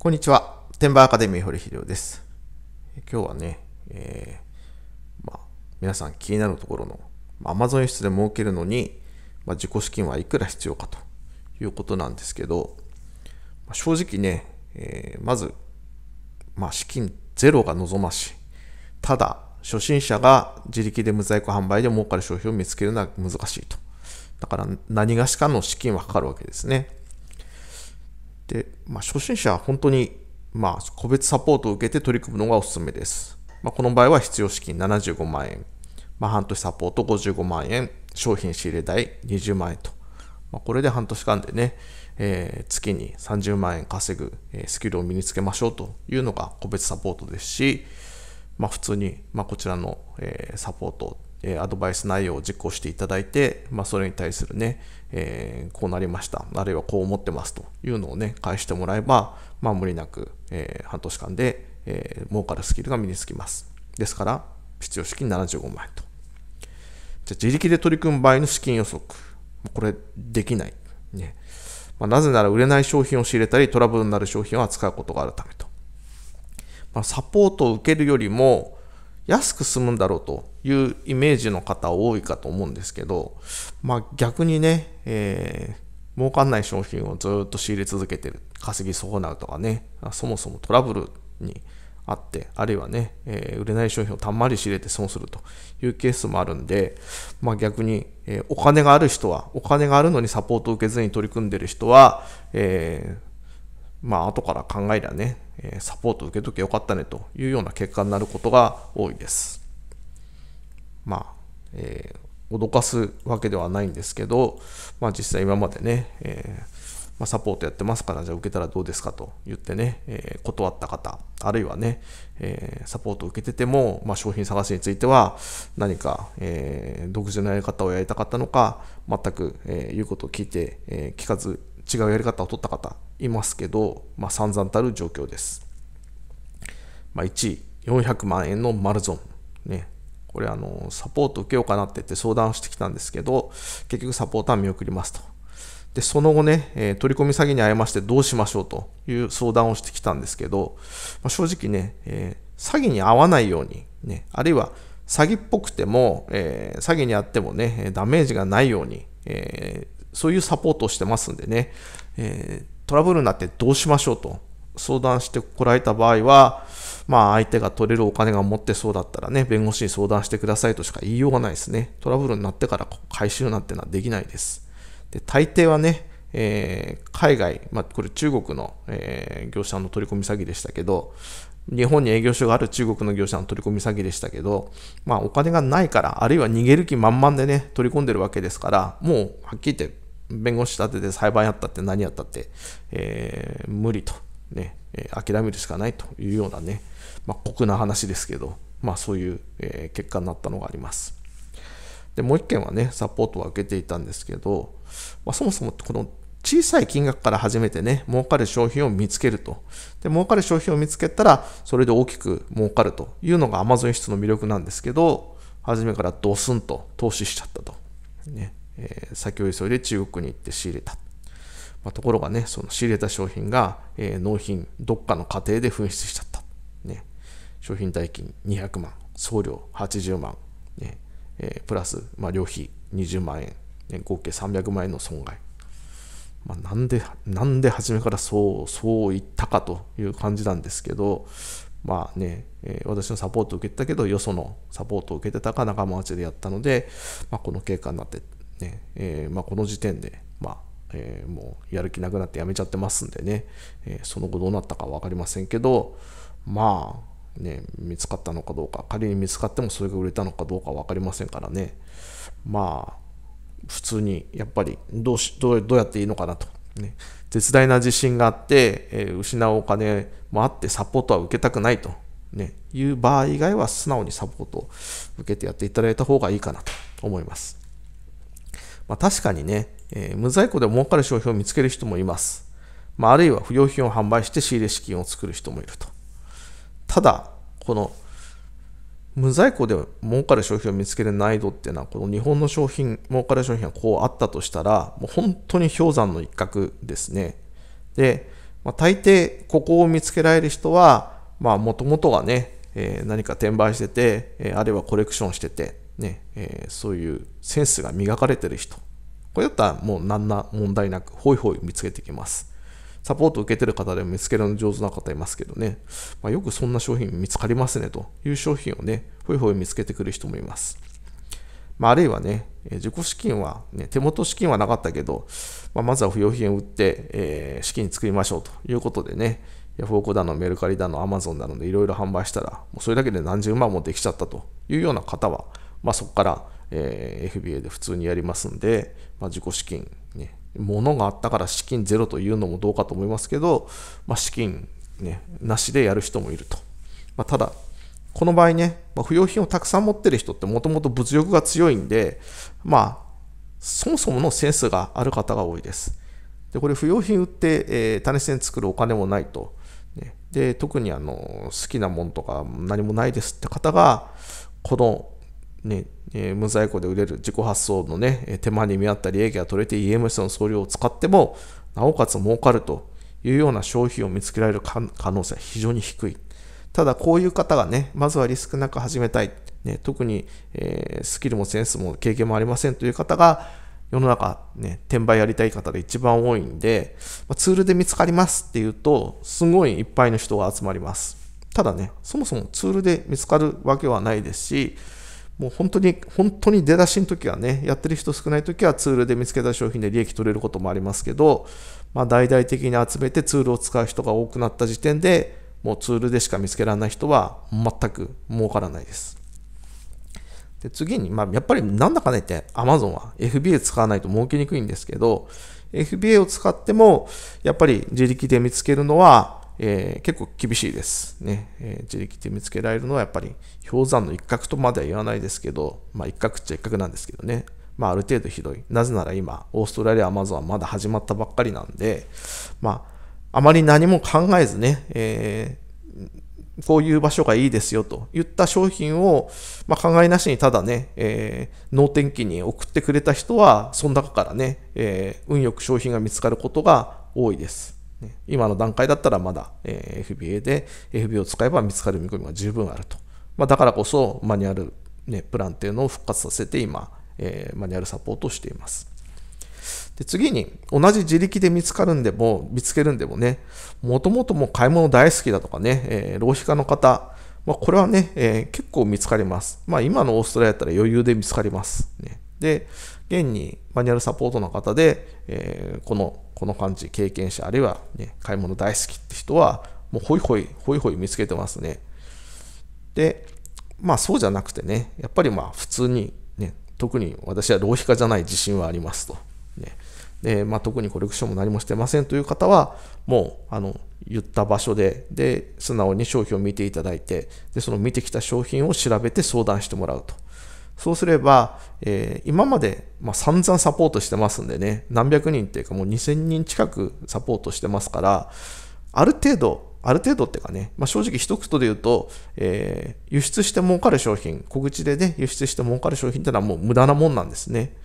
こんにちは。天馬アカデミー堀秀夫です。今日はね、えー、まあ、皆さん気になるところの、アマ Amazon 輸出で儲けるのに、まあ、自己資金はいくら必要かということなんですけど、まあ、正直ね、えー、まず、まあ、資金ゼロが望ましい。ただ、初心者が自力で無在庫販売で儲かる商品を見つけるのは難しいと。だから、何がしかの資金はかかるわけですね。で、まあ、初心者は本当に、まあ、個別サポートを受けて取り組むのがおすすめです。まあ、この場合は必要資金75万円、まあ、半年サポート55万円、商品仕入れ代20万円と、まあ、これで半年間でね、えー、月に30万円稼ぐ、えスキルを身につけましょうというのが個別サポートですし、まあ、普通に、まあ、こちらの、えー、サポートえアドバイス内容を実行していただいて、まあ、それに対するね、えー、こうなりました、あるいはこう思ってますというのをね、返してもらえば、まあ、無理なく、えー、半年間で、えー、儲かるスキルが身につきます。ですから、必要資金75万円と。じゃ自力で取り組む場合の資金予測。これ、できない。ねまあ、なぜなら売れない商品を仕入れたり、トラブルになる商品を扱うことがあるためと。まあ、サポートを受けるよりも、安く済むんだろうというイメージの方多いかと思うんですけど、まあ、逆にね、えー、儲かんない商品をずっと仕入れ続けてる稼ぎ損なうとかねそもそもトラブルにあって、あるいはね、えー、売れない商品をたんまり仕入れて損するというケースもあるんで、まあ、逆に、えー、お金がある人は、お金があるのにサポートを受けずに取り組んでる人は、えー、まあ後から考えりゃね、サポート受けとけよかったねというような結果になることが多いです。まあ、えー、脅かすわけではないんですけど、まあ実際今までね、えー、まあ、サポートやってますから、じゃあ受けたらどうですかと言ってね、えー、断った方、あるいはね、えサポート受けてても、まあ、商品探しについては何か、え独自のやり方をやりたかったのか、全く、え言うことを聞いて、え聞かず違うやり方を取った方いますけど、まあ、散々たる状況です。まあ、1位、400万円のマルゾン。ね、これあの、サポート受けようかなって言って相談してきたんですけど、結局サポータは見送りますと。で、その後ね、え取り込み詐欺に遭いましてどうしましょうという相談をしてきたんですけど、まあ、正直ね、えー、詐欺に遭わないように、ね、あるいは詐欺っぽくても、えー、詐欺にあってもね、ダメージがないように、えーそういうサポートをしてますんでね、えー、トラブルになってどうしましょうと相談してこられた場合は、まあ相手が取れるお金が持ってそうだったらね、弁護士に相談してくださいとしか言いようがないですね。トラブルになってから回収なんてのはできないです。で、大抵はね、えー、海外、まあ、これ中国の、えー、業者の取り込み詐欺でしたけど、日本に営業所がある中国の業者の取り込み詐欺でしたけど、まあ、お金がないから、あるいは逃げる気満々でね、取り込んでるわけですから、もうはっきり言って、弁護士立てて裁判やったって何やったって、えー、無理と、ね、え諦めるしかないというようなね、まあ、酷な話ですけど、まあ、そういう、え結果になったのがあります。でもう1件はね、サポートは受けていたんですけど、まあ、そもそもこの小さい金額から始めてね、儲かる商品を見つけると。で、儲かる商品を見つけたら、それで大きく儲かるというのが Amazon 室の魅力なんですけど、初めからドスンと投資しちゃったと。ねえー、先を急いで中国に行って仕入れた。まあ、ところがね、その仕入れた商品が、えー、納品、どっかの家庭で紛失しちゃった。ね、商品代金200万、送料80万、ねえー、プラス、まあ、旅費20万円、ね、合計300万円の損害。まあ、なんで、なんで初めからそう、そう言ったかという感じなんですけど、まあね、えー、私のサポートを受けてたけど、よそのサポートを受けてたか仲間内でやったので、まあ、この経過になって、ね、えー、まあ、この時点で、まあ、えー、もうやる気なくなってやめちゃってますんでね、えその後どうなったか分かりませんけど、まあ、ね、見つかったのかどうか、仮に見つかってもそれが売れたのかどうか分かりませんからね、まあ、普通にやっぱりどうしどうやっていいのかなと、ね、絶大な自信があって、えー、失うお金もあってサポートは受けたくないと、ね、いう場合以外は素直にサポートを受けてやっていただいた方がいいかなと思います、まあ、確かにね、えー、無在庫で儲かる商品を見つける人もいます、まあ、あるいは不用品を販売して仕入れ資金を作る人もいるとただこの無在庫で儲かる商品を見つける難易度っていうのはこの日本の商品儲かる商品がこうあったとしたらもう本当に氷山の一角ですねで、まあ、大抵ここを見つけられる人はもともとはね、えー、何か転売してて、えー、あるいはコレクションしててね、えー、そういうセンスが磨かれてる人これだったらもう何ら問題なくホイホイ見つけてきますサポートを受けてる方でも見つけるの上手な方いますけどね、まあ、よくそんな商品見つかりますねという商品をね、ほいほい見つけてくる人もいます。まあ、あるいはね、自己資金は、ね、手元資金はなかったけど、まあ、まずは不要品を売って、えー、資金作りましょうということでね、ヤフオクだの、メルカリだの、アマゾンだのでいろいろ販売したら、もうそれだけで何十万もできちゃったというような方は、まあ、そこから、えー、FBA で普通にやりますんで、まあ、自己資金、ね、物があったから資金ゼロというのもどうかと思いますけど、まあ、資金、ね、なしでやる人もいると。まあ、ただ、この場合ね、まあ、不要品をたくさん持ってる人ってもともと物欲が強いんで、まあ、そもそものセンスがある方が多いです。で、これ不要品売って、えー、種銭作るお金もないと。ね、で、特にあの、好きなものとか何もないですって方が、このねえー、無在庫で売れる自己発送の、ね、手間に見合った利益が取れて EMS の送料を使っても、なおかつ儲かるというような商品を見つけられる可能性は非常に低い。ただ、こういう方がね、まずはリスクなく始めたい。ね、特に、えー、スキルもセンスも経験もありませんという方が、世の中、ね、転売やりたい方で一番多いんで、まあ、ツールで見つかりますっていうと、すごいいっぱいの人が集まります。ただね、そもそもツールで見つかるわけはないですし、もう本当に、本当に出だしの時はね、やってる人少ない時はツールで見つけた商品で利益取れることもありますけど、まあ、大々的に集めてツールを使う人が多くなった時点で、もうツールでしか見つけられない人は全く儲からないです。で次に、まあ、やっぱりなんだかねって Amazon は FBA 使わないと儲けにくいんですけど、FBA を使っても、やっぱり自力で見つけるのは、えー、結構厳しいですね、えー、自力で見つけられるのはやっぱり氷山の一角とまでは言わないですけど、まあ、一角っちゃ一角なんですけどね、まあ、ある程度ひどいなぜなら今オーストラリアアマゾンはまだ始まったばっかりなんで、まあ、あまり何も考えずね、えー、こういう場所がいいですよといった商品を、まあ、考えなしにただね、えー、能天気に送ってくれた人はその中からね、え運よく商品が見つかることが多いです。今の段階だったらまだ FBA で FBA を使えば見つかる見込みが十分あると。まあ、だからこそマニュアル、ね、プランっていうのを復活させて今、えマニュアルサポートしています。で次に、同じ自力で見つかるんでも、見つけるんでもね、もともともう買い物大好きだとかね、えー、浪費家の方、まあ、これはね、えー、結構見つかります。まあ、今のオーストラリアだったら余裕で見つかります。ね、で、現にマニュアルサポートの方で、えー、この、この感じ、経験者、あるいは、ね、買い物大好きって人は、もうホイホイ、ホイホイ見つけてますね。で、まあそうじゃなくてね、やっぱりまあ普通に、ね、特に私は浪費家じゃない自信はありますと。ねでまあ、特にコレクションも何もしてませんという方は、もうあの言った場所でで、素直に商品を見ていただいてで、その見てきた商品を調べて相談してもらうと。そうすれば、えー、今まで、まあ、散々サポートしてますんでね、何百人っていうかもう2000人近くサポートしてますから、ある程度、ある程度っていうかね、まあ、正直一言で言うと、えー、輸出して儲かる商品、小口でね、輸出して儲かる商品ってのはもう無駄なもんなんですね。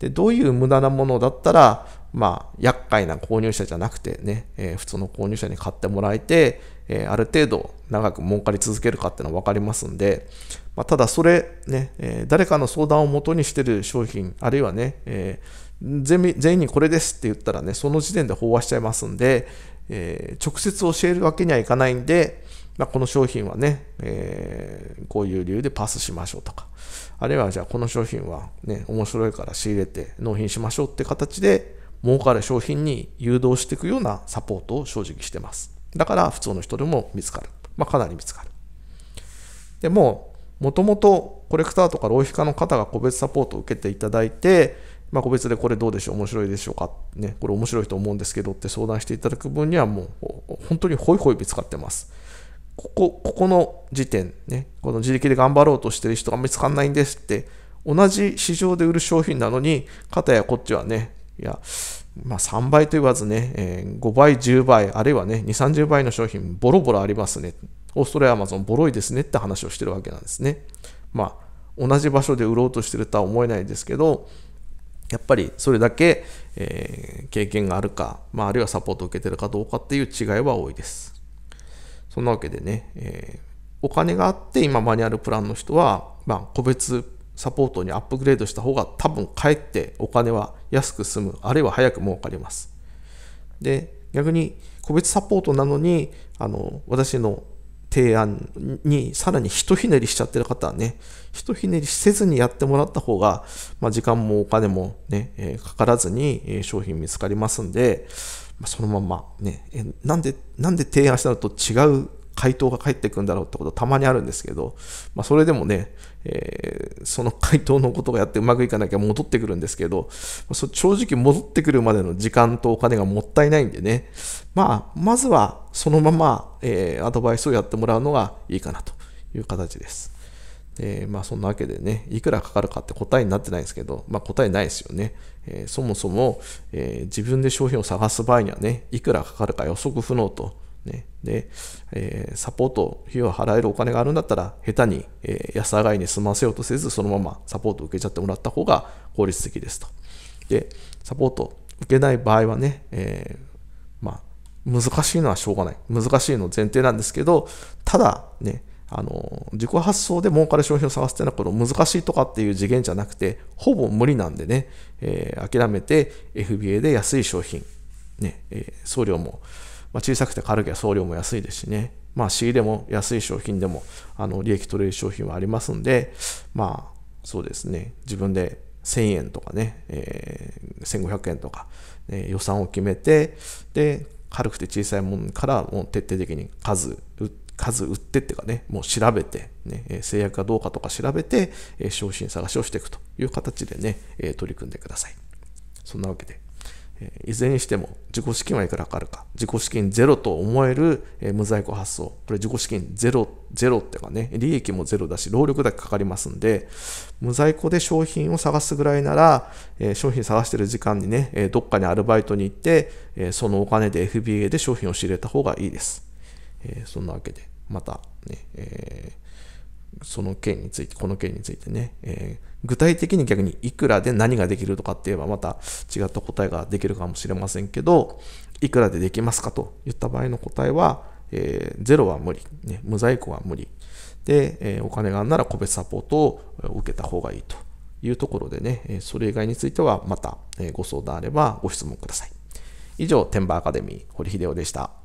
で、どういう無駄なものだったら、まあ、厄介な購入者じゃなくてね、えー、普通の購入者に買ってもらえて、えー、ある程度長く儲かり続けるかっていうのは分かりますんで、まあ、ただそれね、えー、誰かの相談をもとにしてる商品、あるいはね、え全員にこれですって言ったらね、その時点で飽和しちゃいますんで、え直接教えるわけにはいかないんで、まあ、この商品はね、えー、こういう理由でパスしましょうとか、あるいはじゃあこの商品はね、面白いから仕入れて納品しましょうって形で、儲かる商品に誘導していくようなサポートを正直してます。だから普通の人でも見つかる。まあ、かなり見つかる。でも、もともとコレクターとか浪費家の方が個別サポートを受けていただいて、まあ、個別でこれどうでしょう、面白いでしょうか、ね、これ面白いと思うんですけどって相談していただく分にはもう本当にホイホイ見つかってます。ここ、ここの時点、ね、この自力で頑張ろうとしてる人が見つかんないんですって、同じ市場で売る商品なのに、かたやこっちはね、いや、まあ、3倍と言わずね、えー、5倍、10倍、あるいはね、2、30倍の商品、ボロボロありますね。オーストラリア、アマゾン、ボロいですねって話をしてるわけなんですね。まあ、同じ場所で売ろうとしてるとは思えないですけど、やっぱりそれだけ、えー、経験があるか、まあ、あるいはサポートを受けてるかどうかっていう違いは多いです。そんなわけでね、えー、お金があって今マニュアルプランの人は、まあ、個別サポートにアップグレードした方が多分かえってお金は安く済む、あるいは早く儲かります。で、逆に個別サポートなのに、あの、私の提案にさらにひとひねりしちゃってる方はね、ひとひねりせずにやってもらった方が、まあ、時間もお金もね、えー、かからずに、え商品見つかりますんで、まあ、そのままねえなんでなんで提案したのと違う回答が返ってくるんだろうってことたまにあるんですけど、まあ、それでもね、えー、その回答のことがやってうまくいかなきゃ戻ってくるんですけど、正直戻ってくるまでの時間とお金がもったいないんでね、まあ、まずはそのまま、えー、アドバイスをやってもらうのがいいかなという形です。えー、まあそんなわけでね、いくらかかるかって答えになってないですけど、まあ答えないですよね。えー、そもそも、えー、自分で商品を探す場合にはね、いくらかかるか予測不能と。ね、で、えサポート費用を払えるお金があるんだったら、下手に、え安上がりに済ませようとせず、そのままサポートを受けちゃってもらった方が効率的ですと。で、サポート受けない場合はね、えまあ、難しいのはしょうがない。難しいの前提なんですけど、ただね、あの、自己発想で儲かる商品を探すっていうのは、この難しいとかっていう次元じゃなくて、ほぼ無理なんでね、えー、諦めて FBA で安い商品、ね、えー、送料も、まあ、小さくて軽ければ送料も安いですしね、まあ、仕入れも安い商品でも、あの、利益取れる商品はありますんで、まあ、そうですね、自分で1000円とかね、えー、1500円とか、えー、予算を決めて、で、軽くて小さいものからもう徹底的に数打っ数売ってっていうかね、もう調べて、ね、制約がどうかとか調べて、商品探しをしていくという形でね、取り組んでください。そんなわけで、いずれにしても自己資金はいくらかかるか、自己資金ゼロと思える無在庫発送、これ自己資金ゼロ、ゼロっていうかね、利益もゼロだし、労力だけかかりますんで、無在庫で商品を探すぐらいなら、商品探してる時間にね、どっかにアルバイトに行って、そのお金で FBA で商品を仕入れた方がいいです。そんなわけで。またね、えー、その件について、この件についてね、えー、具体的に逆にいくらで何ができるとかって言えばまた違った答えができるかもしれませんけど、いくらでできますかと言った場合の答えは、えー、ゼロは無理、ね、無在庫は無理。で、えー、お金があるなら個別サポートを受けた方がいいというところでね、それ以外についてはまたご相談あればご質問ください。以上、天馬アカデミー、堀秀夫でした。